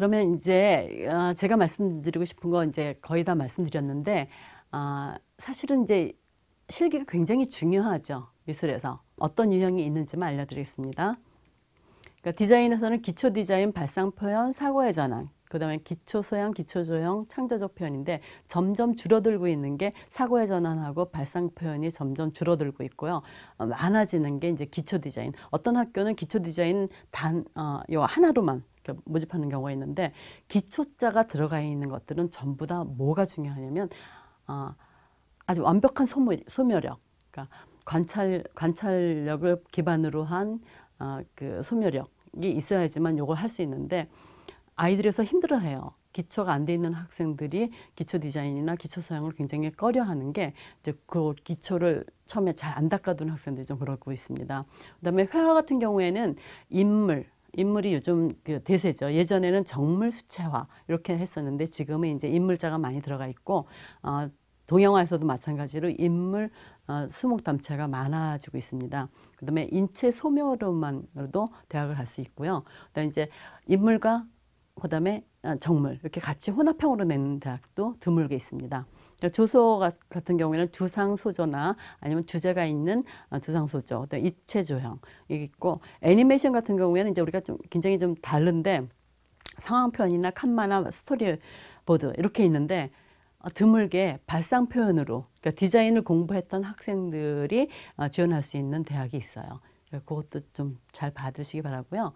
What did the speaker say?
그러면 이제 어, 제가 말씀드리고 싶은 건 이제 거의 다 말씀드렸는데 어, 사실은 이제 실기가 굉장히 중요하죠. 미술에서 어떤 유형이 있는지만 알려드리겠습니다. 그러니까 디자인에서는 기초 디자인, 발상 표현, 사고의 전환, 그 다음에 기초 소형 기초 조형, 창조적 표현인데 점점 줄어들고 있는 게 사고의 전환하고 발상 표현이 점점 줄어들고 있고요. 어, 많아지는 게 이제 기초 디자인. 어떤 학교는 기초 디자인 단, 어, 요 하나로만 모집하는 경우가 있는데 기초자가 들어가 있는 것들은 전부 다 뭐가 중요하냐면 아, 아주 완벽한 소모, 소멸력, 그러니까 관찰 관찰력을 기반으로 한그 어, 아, 소멸력이 있어야지만 이걸 할 수 있는데 아이들에서 힘들어해요. 기초가 안 돼 있는 학생들이 기초 디자인이나 기초 서양을 굉장히 꺼려하는 게 이제 그 기초를 처음에 잘 안 닦아둔 학생들이 좀 그러고 있습니다. 그다음에 회화 같은 경우에는 인물 인물이 요즘 그 대세죠. 예전에는 정물 수채화 이렇게 했었는데 지금은 이제 인물자가 많이 들어가 있고 어, 동양화에서도 마찬가지로 인물 어, 수목담체가 많아지고 있습니다. 그다음에 인체 소묘로만으로도 대학을 갈수 있고요. 그다음 이제 인물과 그다음에 어, 정물 이렇게 같이 혼합형으로 내는 대학도 드물게 있습니다. 그러니까 조소 같은 경우에는 주상소조나 아니면 주제가 있는 어, 주상소조, 또 입체조형 있고 애니메이션 같은 경우에는 이제 우리가 좀 굉장히 좀 다른데 상황편이나 칸마나 스토리보드 이렇게 있는데 어, 드물게 발상 표현으로 그러니까 디자인을 공부했던 학생들이 지원할 수 있는 대학이 있어요. 그것도 좀잘 봐주시기 바라고요.